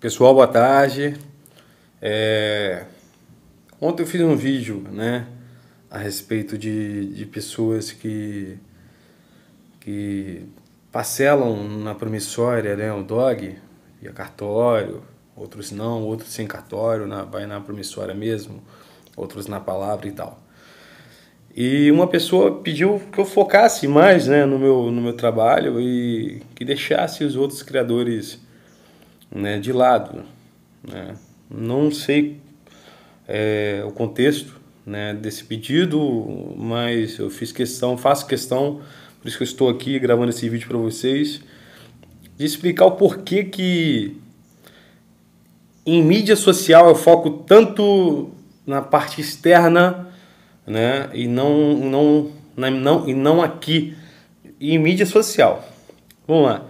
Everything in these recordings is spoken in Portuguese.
Pessoal, boa tarde. É... Ontem eu fiz um vídeo, né, a respeito de, de pessoas que, que parcelam na promissória, né, o DOG e a cartório, outros não, outros sem cartório, na, vai na promissória mesmo, outros na palavra e tal. E uma pessoa pediu que eu focasse mais né, no, meu, no meu trabalho e que deixasse os outros criadores né, de lado. Né? Não sei é, o contexto né, desse pedido, mas eu fiz questão, faço questão, por isso que eu estou aqui gravando esse vídeo para vocês, de explicar o porquê que em mídia social eu foco tanto na parte externa né, e, não, não, não, e não aqui, em mídia social. Vamos lá.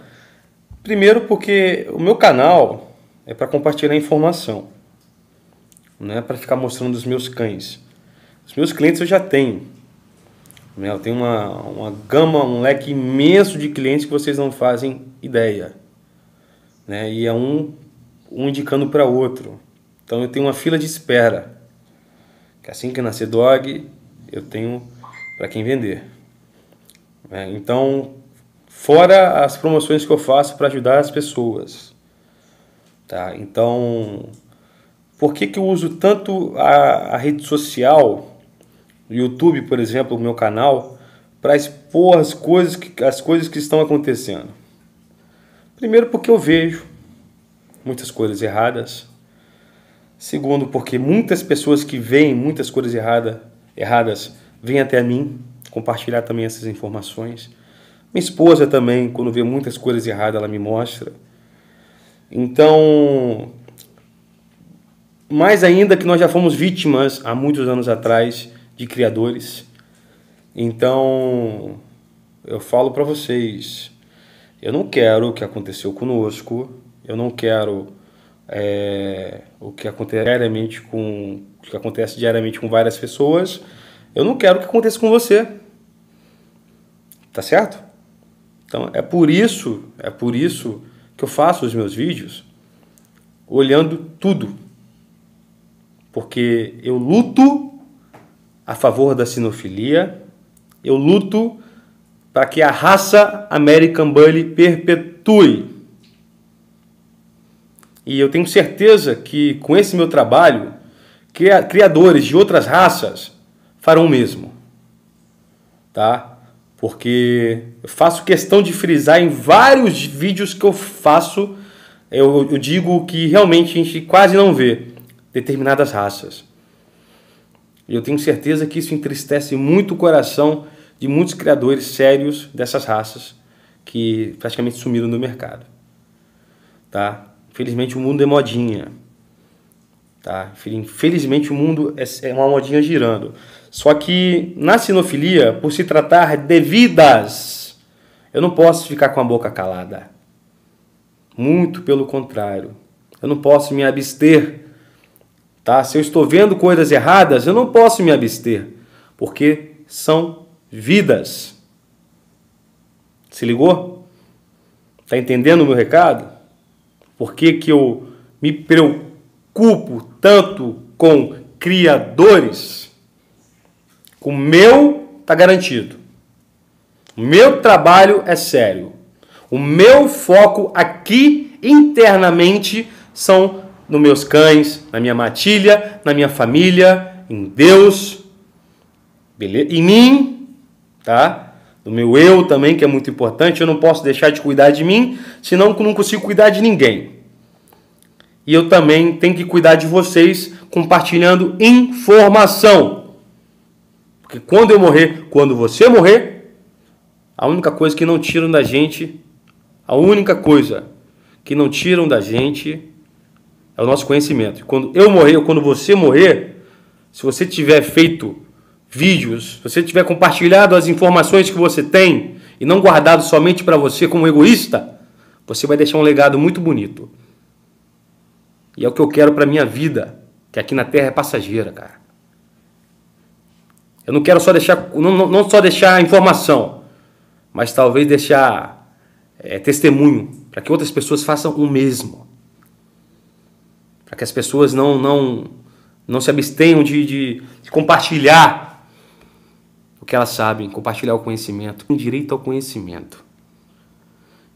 Primeiro, porque o meu canal é para compartilhar informação, não é para ficar mostrando os meus cães. Os meus clientes eu já tenho. Né? Eu tenho uma, uma gama, um leque imenso de clientes que vocês não fazem ideia. Né? E é um, um indicando para outro. Então eu tenho uma fila de espera. Que assim que nascer dog, eu tenho para quem vender. É, então, Fora as promoções que eu faço para ajudar as pessoas. Tá? Então, por que, que eu uso tanto a, a rede social, YouTube, por exemplo, o meu canal, para expor as coisas, que, as coisas que estão acontecendo? Primeiro, porque eu vejo muitas coisas erradas. Segundo, porque muitas pessoas que veem muitas coisas errada, erradas vêm até mim compartilhar também essas informações. Minha esposa também, quando vê muitas coisas erradas, ela me mostra. Então, mais ainda que nós já fomos vítimas há muitos anos atrás de criadores. Então, eu falo para vocês, eu não quero o que aconteceu conosco, eu não quero é, o que acontece diariamente com o que acontece diariamente com várias pessoas. Eu não quero que aconteça com você. Tá certo? Então é por isso, é por isso que eu faço os meus vídeos olhando tudo. Porque eu luto a favor da sinofilia, eu luto para que a raça American Bully perpetue. E eu tenho certeza que com esse meu trabalho, criadores de outras raças farão o mesmo. Tá? porque eu faço questão de frisar em vários vídeos que eu faço, eu, eu digo que realmente a gente quase não vê determinadas raças. E eu tenho certeza que isso entristece muito o coração de muitos criadores sérios dessas raças que praticamente sumiram do mercado. Tá? Infelizmente o mundo é modinha. Tá? Infelizmente, o mundo é, é uma modinha girando. Só que na sinofilia, por se tratar de vidas, eu não posso ficar com a boca calada. Muito pelo contrário. Eu não posso me abster. Tá? Se eu estou vendo coisas erradas, eu não posso me abster, porque são vidas. Se ligou? Tá entendendo o meu recado? Por que, que eu me preocupo? culpo tanto com criadores, o meu está garantido. O meu trabalho é sério. O meu foco aqui internamente são nos meus cães, na minha matilha, na minha família, em Deus, beleza? em mim, tá? No meu eu também, que é muito importante. Eu não posso deixar de cuidar de mim, senão eu não consigo cuidar de ninguém. E eu também tenho que cuidar de vocês compartilhando informação. Porque quando eu morrer, quando você morrer, a única coisa que não tiram da gente, a única coisa que não tiram da gente é o nosso conhecimento. Quando eu morrer ou quando você morrer, se você tiver feito vídeos, se você tiver compartilhado as informações que você tem e não guardado somente para você como egoísta, você vai deixar um legado muito bonito. E é o que eu quero para minha vida, que aqui na Terra é passageira, cara. Eu não quero só deixar, não, não, não só deixar informação, mas talvez deixar é, testemunho para que outras pessoas façam o mesmo, para que as pessoas não não não se abstenham de, de, de compartilhar o que elas sabem, compartilhar o conhecimento, tem direito ao conhecimento.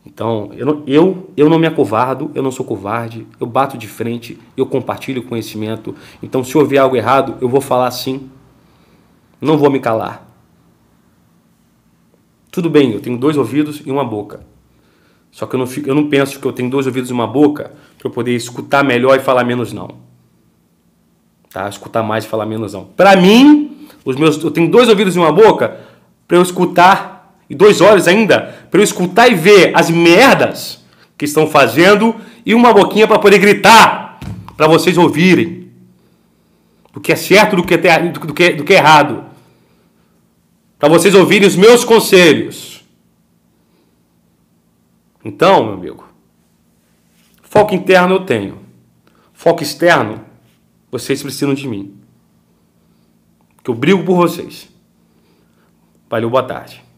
Então, eu não, eu, eu não me acovardo, eu não sou covarde, eu bato de frente, eu compartilho conhecimento. Então, se houver algo errado, eu vou falar sim. Não vou me calar. Tudo bem, eu tenho dois ouvidos e uma boca. Só que eu não, fico, eu não penso que eu tenho dois ouvidos e uma boca para eu poder escutar melhor e falar menos não. Tá? Escutar mais e falar menos não. Para mim, os meus, eu tenho dois ouvidos e uma boca para eu escutar e dois olhos ainda para eu escutar e ver as merdas que estão fazendo e uma boquinha para poder gritar para vocês ouvirem do que é certo do que é, do que, do que é errado para vocês ouvirem os meus conselhos então meu amigo foco interno eu tenho foco externo vocês precisam de mim que eu brigo por vocês valeu boa tarde